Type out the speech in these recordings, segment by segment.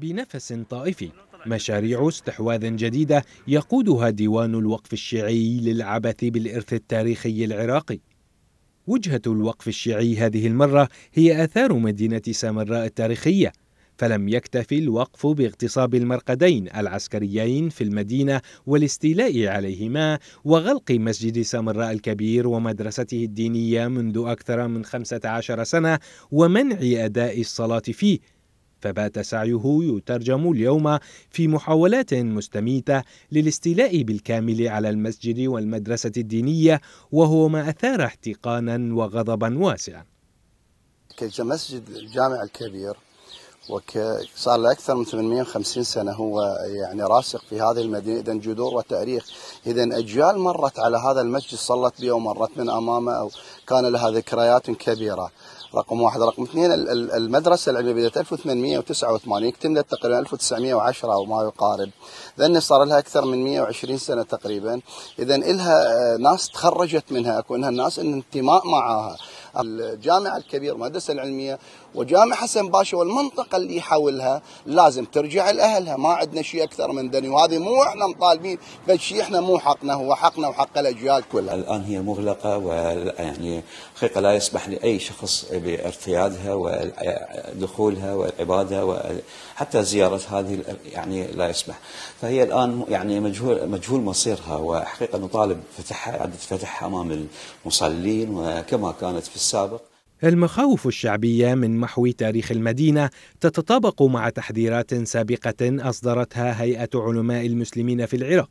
بنفس طائفي مشاريع استحواذ جديدة يقودها ديوان الوقف الشيعي للعبث بالإرث التاريخي العراقي وجهة الوقف الشيعي هذه المرة هي آثار مدينة سامراء التاريخية فلم يكتفي الوقف باغتصاب المرقدين العسكريين في المدينة والاستيلاء عليهما وغلق مسجد سامراء الكبير ومدرسته الدينية منذ أكثر من 15 سنة ومنع أداء الصلاة فيه فبات سعيه يترجم اليوم في محاولات مستميتة للاستيلاء بالكامل على المسجد والمدرسة الدينية وهو ما أثار احتقانا وغضبا واسعا كمسجد الجامع الكبير وصار له أكثر من 850 سنة هو يعني راسخ في هذه المدينة إذا جذور وتاريخ إذا أجيال مرت على هذا المسجد صلت به ومرت من أمامه أو كان لها ذكريات كبيرة رقم واحد رقم اثنين المدرسة العلمية بدأت 1889 اكتملت تقريبا 1910 أو ما يقارب لأن صار لها أكثر من 120 سنة تقريبا إذا إلها آه، ناس تخرجت منها أكو إنها الناس إن انتماء معها الجامع الكبير المدرسة العلمية وجامع حسن باشا والمنطقة اللي حولها لازم ترجع لأهلها ما عندنا شيء أكثر من دني وهذه مو احنا مطالبين بس شيء احنا مو حقنا هو حقنا وحق الأجيال كلها الآن هي مغلقة ويعني حقيقة لا يسمح لأي شخص بارتيادها ودخولها والعبادة وحتى زيارة هذه يعني لا يسمح فهي الآن يعني مجهول مجهول مصيرها وحقيقة نطالب فتحها إعادة فتحها أمام المصلين وكما كانت في السابق المخاوف الشعبية من محو تاريخ المدينة تتطابق مع تحذيرات سابقة أصدرتها هيئة علماء المسلمين في العراق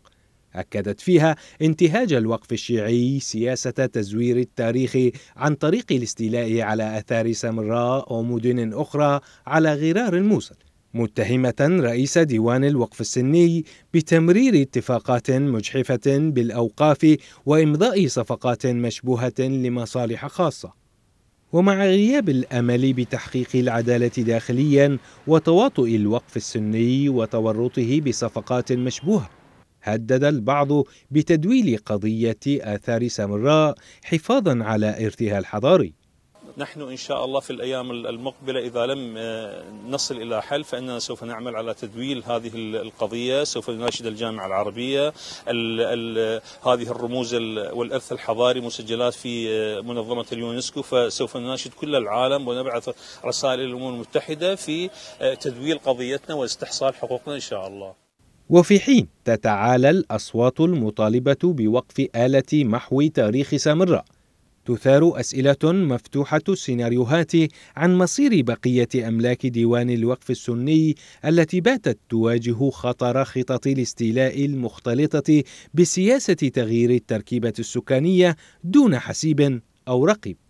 أكدت فيها انتهاج الوقف الشيعي سياسة تزوير التاريخ عن طريق الاستيلاء على آثار سمراء ومدن أخرى على غرار الموصل متهمة رئيس ديوان الوقف السني بتمرير اتفاقات مجحفة بالأوقاف وإمضاء صفقات مشبوهة لمصالح خاصة. ومع غياب الأمل بتحقيق العدالة داخليا وتواطؤ الوقف السني وتورطه بصفقات مشبوهة، هدد البعض بتدويل قضية آثار سامراء حفاظا على إرثها الحضاري. نحن إن شاء الله في الأيام المقبلة إذا لم آه، نصل إلى حل فإننا سوف نعمل على تدويل هذه القضية سوف نناشد الجامعة العربية الـ الـ هذه الرموز والإرث الحضاري مسجلات في آه، منظمة اليونسكو فسوف نناشد كل العالم ونبعث رسائل الأمم المتحدة في آه، تدويل قضيتنا واستحصال حقوقنا إن شاء الله وفي حين تتعالى الأصوات المطالبة بوقف آلة محو تاريخ سامراء تثار أسئلة مفتوحة السيناريوهات عن مصير بقية أملاك ديوان الوقف السني التي باتت تواجه خطر خطط الاستيلاء المختلطة بسياسة تغيير التركيبة السكانية دون حسيب أو رقيب